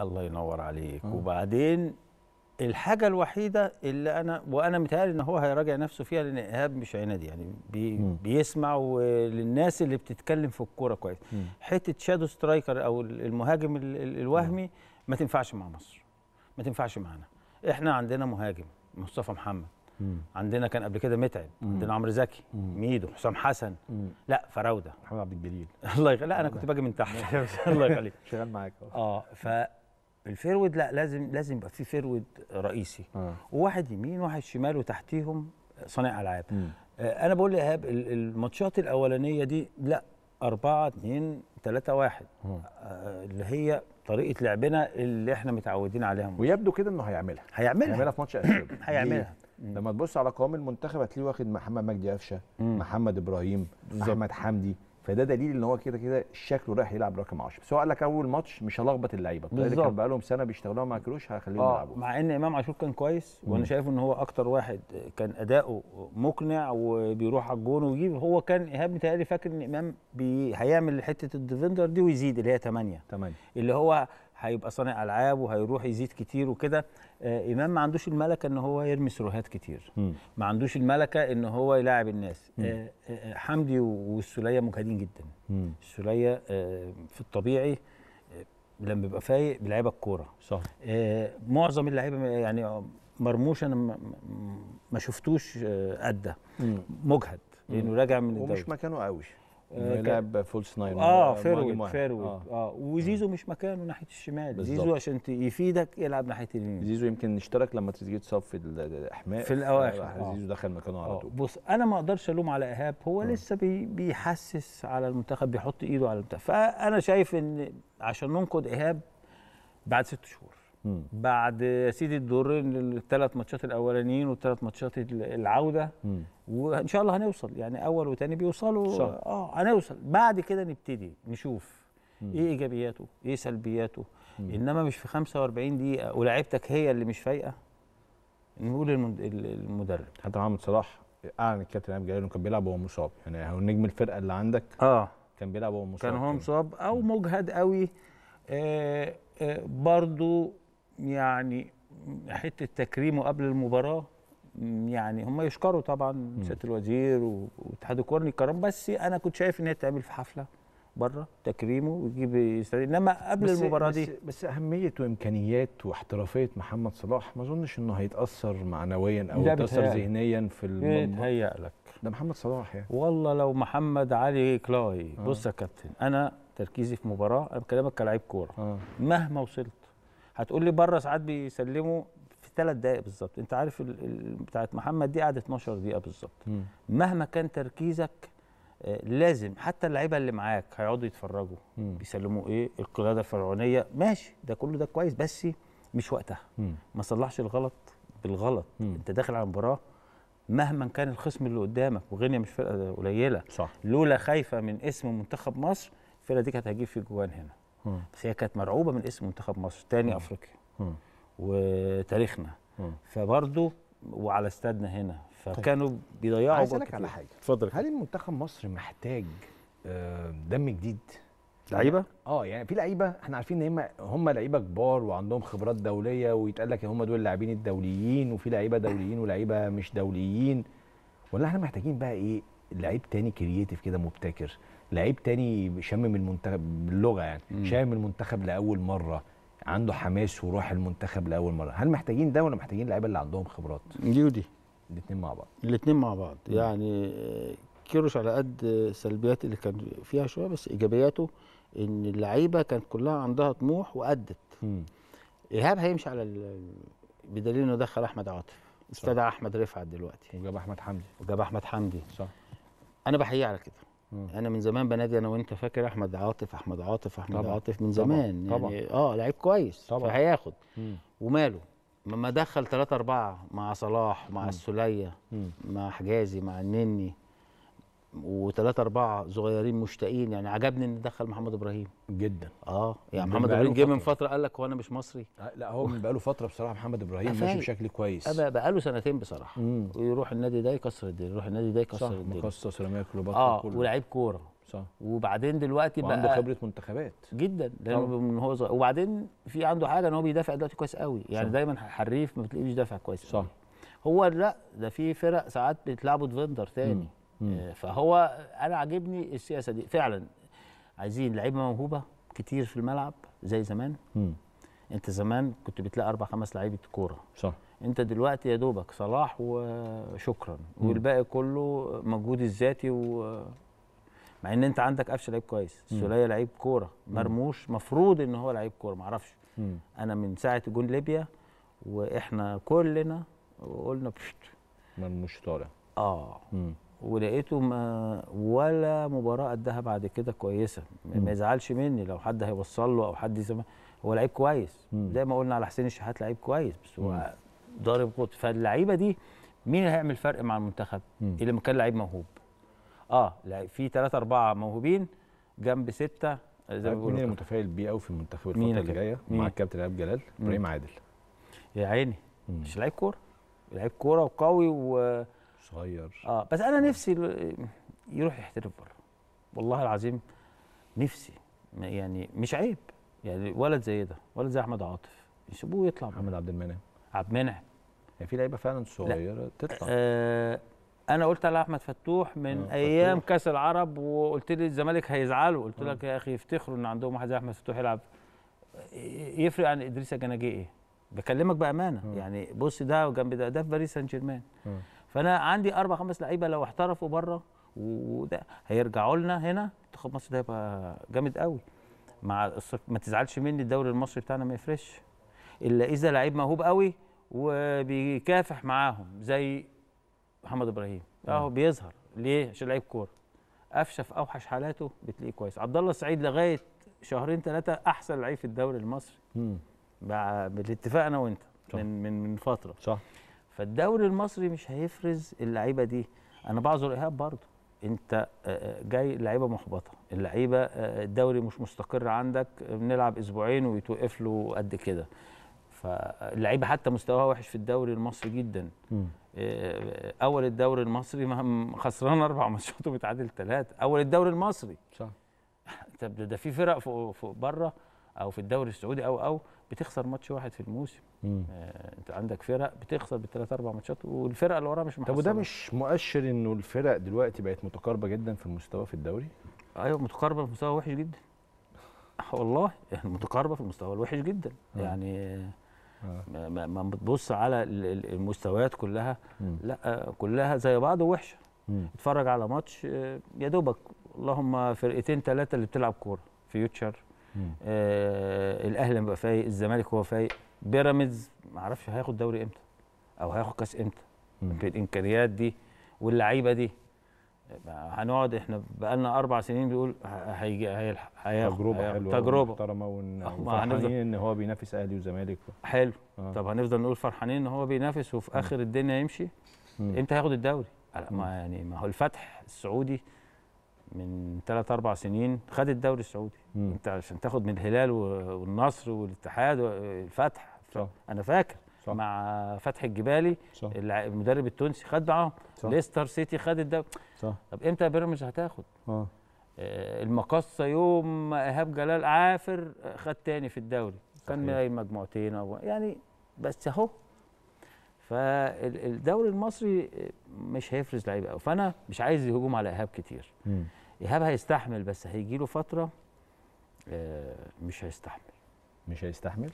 الله ينور عليك م. وبعدين الحاجه الوحيده اللي انا وانا متهيألي ان هو هيراجع نفسه فيها لان ايهاب مش عنادي يعني بي بيسمع للناس اللي بتتكلم في الكوره كويس حته شادو سترايكر او المهاجم ال ال الوهمي م. ما تنفعش مع مصر ما تنفعش معانا احنا عندنا مهاجم مصطفى محمد مم. عندنا كان قبل كده متعب عندنا عمرو زكي ميدو حسام حسن مم. لا فراوده محمد عبد الجليل الله يخليك لا انا كنت باجي من تحت الله يخليك شغال معاك اه ف الفيرود لا لازم لازم يبقى في فيرود رئيسي آه. وواحد يمين وواحد شمال وتحتيهم صانع العاب آه انا بقول لايهاب الماتشات الاولانيه دي لا 4 2 3 1 آه اللي هي طريقه لعبنا اللي احنا متعودين عليها مصر. ويبدو كده انه هيعملها هيعملها هيعملها في ماتش اثيوبيا هيعملها لما تبص على قوام المنتخب هتلاقيه واخد محمد مجدي قفشه محمد ابراهيم بالزبط. احمد حمدي فده دليل ان هو كده كده شكله رايح يلعب رقم 10 بس هو قال لك اول ماتش مش هلخبط اللعيبه طيب كان بقى لهم سنه بيشتغلوها مع كروش هخليهم آه يلعبوا مع ان امام عاشور كان كويس وانا شايف ان هو اكتر واحد كان اداؤه مقنع وبيروح على الجون ويجيب هو كان ايهاب متهيألي فاكر ان امام بي هيعمل حته الديفندر دي ويزيد اللي هي 8 8 اللي هو هيبقى صانع العاب وهيروح يزيد كتير وكده آه امام ما عندوش الملكه ان هو يرمي سروهات كتير م. ما عندوش الملكه ان هو يلاعب الناس آه،, آه آه حمدي والسوليه مجهدين جدا م. السوليه آه في الطبيعي آه، لما بيبقى فايق بيلعبها الكوره صح آه معظم اللعيبه يعني مرموش انا ما شفتوش آه، قده مجهد لانه راجع من الدوري ومش مكانه قوي لاعب فولس ناين اه فيرود فيرود آه. اه وزيزو مش مكانه ناحيه الشمال بالزبط. زيزو عشان يفيدك يلعب ناحيه اليمين زيزو يمكن اشترك لما تيجي تصاب في الاحماء في الاواخر آه. زيزو دخل مكانه على آه. طول بص انا ما اقدرش الوم على ايهاب هو آه. لسه بي بيحسس على المنتخب بيحط ايده على المنتخب فانا شايف ان عشان ننقد ايهاب بعد ست شهور بعد يا سيدي الدورين الثلاث ماتشات الاولانيين والثلاث ماتشات العوده وان شاء الله هنوصل يعني اول وثاني بيوصلوا اه هنوصل بعد كده نبتدي نشوف مم. ايه ايجابياته ايه سلبياته مم. انما مش في 45 دقيقه ولاعيبتك هي اللي مش فايقه نقول المدرب حتى محمد صلاح اعلن الكابتن ايهاب جلال انه كان بيلعب وهو مصاب يعني هو نجم الفرقه اللي عندك اه كان بيلعب وهو مصاب كان هو يعني. مصاب او مجهد قوي آه آه برضو يعني حته تكريمه قبل المباراه يعني هم يشكروا طبعا سياده الوزير واتحاد الكوره كرم بس انا كنت شايف ان هي تعمل في حفله بره تكريمه ويجيب انما قبل بس المباراه دي بس, بس اهميه وامكانيات واحترافيه محمد صلاح ما اظنش انه هيتاثر معنويا او يتاثر ذهنيا في المباراه لك ده محمد صلاح يعني والله لو محمد علي كلاي آه. بص يا كابتن انا تركيزي في مباراه انا بكلمك كلاعب كوره آه. مهما وصلت هتقول لي بره ساعات بيسلموا في ثلاث دقائق بالظبط انت عارف بتاعه محمد دي قعدت 12 دقيقه بالظبط مهما كان تركيزك آه، لازم حتى اللعيبه اللي معاك هيقعدوا يتفرجوا مم. بيسلموا ايه القياده الفرعونيه ماشي ده كله ده كويس بس مش وقتها مم. ما صلحش الغلط بالغلط مم. انت داخل على مباراه مهما كان الخصم اللي قدامك وغينيا مش فرقه قليله صح لولا خايفه من اسم منتخب مصر الفرقه دي كانت هتجيب في جوان هنا بس هي كانت مرعوبه من اسم منتخب مصر تاني افريقيا وتاريخنا فبرضه وعلى استادنا هنا طيب. فكانوا طيب. بيضيعوا عايز اسالك على حاجه اتفضل هل المنتخب مصر محتاج آه، دم جديد لعيبه اه يعني في لعيبه احنا عارفين ان هم هم لعيبه كبار وعندهم خبرات دوليه ويتقال لك ان هم دول اللاعبين الدوليين وفي لعيبه دوليين ولعيبه مش دوليين ولا احنا محتاجين بقى ايه لعيب تاني كرييتيف كده مبتكر لعيب تاني شامم المنتخب باللغه يعني شامم المنتخب لاول مره عنده حماس وروح المنتخب لاول مره هل محتاجين ده ولا محتاجين اللعيبه اللي عندهم خبرات دي ودي الاثنين مع بعض الاثنين مع بعض يعني آه، كيروش على قد سلبيات اللي كان فيها شويه بس ايجابياته ان اللعيبه كانت كلها عندها طموح وادت ايهاب هيمشي على بدليل انه دخل احمد عاطف استدعى احمد رفعت دلوقتي وجاب احمد حمدي وجاب احمد حمدي صح انا بحييه على كده انا من زمان بنادي انا وانت فاكر احمد عاطف احمد عاطف احمد طبعا. عاطف من زمان طبعا. يعني طبعًا. اه لعيب كويس طبعا. فهياخد مم. وماله لما دخل 3 4 مع صلاح مع السوليه مع حجازي مع النني وثلاثة أربعة صغيرين مشتاقين يعني عجبني إن دخل محمد إبراهيم جدا اه يعني محمد إبراهيم جه من فترة قال لك هو أنا مش مصري آه، لا هو من بقاله فترة بصراحة محمد إبراهيم ماشي بشكل كويس بقاله سنتين بصراحة مم. ويروح النادي ده يكسر الدنيا يروح النادي ده يكسر الدنيا صح مكسر رمية كليوباترا اه ولاعيب كورة صح وبعدين دلوقتي بقى عنده خبره منتخبات جدا لانه من هو صغير وبعدين في عنده حاجه ان هو بيدافع دلوقتي كويس قوي يعني صح. دايما حريف ما بتلاقيش دافع كويس صح قوي. هو لا ده في فرق ساعات بتلعبوا ديفندر تاني مم. آه، فهو انا عاجبني السياسه دي فعلا عايزين لعيبه موهوبه كتير في الملعب زي زمان مم. انت زمان كنت بتلاقي اربع خمس لعيبه كوره صح انت دلوقتي يا دوبك صلاح وشكرا مم. والباقي كله مجهود الذاتي و مع ان انت عندك قفشه لعيب كويس السوليه لعيب كوره مرموش مفروض ان هو لعيب كوره معرفش مم. انا من ساعه جون ليبيا واحنا كلنا قلنا بشت مرموش طالع اه مم. ولقيته ما ولا مباراه قدها بعد كده كويسه ما يزعلش مني لو حد هيوصل له او حد يسمع هو لعيب كويس مم. زي ما قلنا على حسين الشحات لعيب كويس بس هو ضارب قوت فاللعيبه دي مين اللي هيعمل فرق مع المنتخب؟ مم. اللي لما كان لعيب موهوب اه في ثلاثة أربعة موهوبين جنب ستة زي ما طيب، بيقولوا مين المتفائل بيه قوي في المنتخب الفترة اللي جاية مع الكابتن إيهاب جلال إبراهيم عادل يا عيني مم. مش لعيب كورة لعيب كورة وقوي و... صغير اه بس انا نفسي يروح يحترف بره والله العظيم نفسي يعني مش عيب يعني ولد زي ده ولد زي احمد عاطف يسيبوه يطلع محمد عبد المنعم عبد المنعم يعني في لعيبه فعلا صغيره تطلع آه انا قلت على احمد فتوح من آه ايام فتوح. كاس العرب وقلت لي الزمالك هيزعلوا قلت آه. لك يا اخي يفتخروا ان عندهم واحد زي احمد فتوح يلعب يفرق عن ادريس جناجي ايه بكلمك بامانه آه. يعني بص ده وجنب ده ده في باريس سان جيرمان آه. فانا عندي اربع خمس لعيبه لو احترفوا بره وده هيرجعوا لنا هنا منتخب مصر ده هيبقى جامد قوي مع الصف ما تزعلش مني الدوري المصري بتاعنا ما يفرش الا اذا لعيب موهوب قوي وبيكافح معاهم زي محمد ابراهيم اهو بيظهر ليه عشان لعيب كوره قفشه في اوحش حالاته بتلاقيه كويس عبد الله السعيد لغايه شهرين ثلاثه احسن لعيب في الدوري المصري بالاتفاق انا وانت من من فتره صح فالدوري المصري مش هيفرز اللعيبه دي انا بعذر ايهاب برضه انت آه، آه، جاي لعيبه محبطه اللعيبه آه، الدوري مش مستقر عندك بنلعب اسبوعين ويتوقف له قد كده فاللعيبه حتى مستواها وحش في الدوري المصري جدا م. اول الدوري المصري خسران اربع ماتشات وبتعادل ثلاثه اول الدوري المصري صح طب ده في فرق فوق بره او في الدوري السعودي او او بتخسر ماتش واحد في الموسم آه انت عندك فرق بتخسر بالثلاث اربع ماتشات والفرق اللي وراها مش محصله طب وده مش مؤشر انه الفرق دلوقتي بقت متقاربه جدا في المستوى في الدوري؟ ايوه متقاربه في مستوى وحش جدا والله يعني متقاربه في المستوى الوحش جدا مم. آه. يعني آه. ما بتبص على المستويات كلها مم. لا كلها زي بعض وحشه اتفرج على ماتش آه، يا دوبك اللهم فرقتين ثلاثه اللي بتلعب كوره فيوتشر آه الاهلي بقى فايق الزمالك هو فايق بيراميدز ما اعرفش هياخد دوري امتى او هياخد كاس امتى بالامكانيات دي واللعيبه دي هنقعد احنا بقالنا اربع سنين بيقول هيجي هيلحق تجربه حلوه تجربه محترمه وفرحانين ان هو بينافس اهلي وزمالك حلو آه. طب هنفضل نقول فرحانين ان هو بينافس وفي اخر الدنيا يمشي امتى هياخد الدوري ما يعني ما هو الفتح السعودي من ثلاث اربع سنين خد الدوري السعودي مم. انت عشان تاخد من الهلال والنصر والاتحاد والفتح صح. انا فاكر صح. مع فتح الجبالي صح. المدرب التونسي خد معاهم ليستر سيتي خد الدوري صح طب امتى بيراميدز هتاخد؟ اه, آه، المقصه يوم ايهاب جلال عافر آه، خد تاني في الدوري كان من مجموعتين أو يعني بس اهو فالدوري المصري مش هيفرز لعيبه قوي فانا مش عايز هجوم على ايهاب كتير مم. ايهاب هيستحمل بس هيجي له فتره آه، مش هيستحمل مش هيستحمل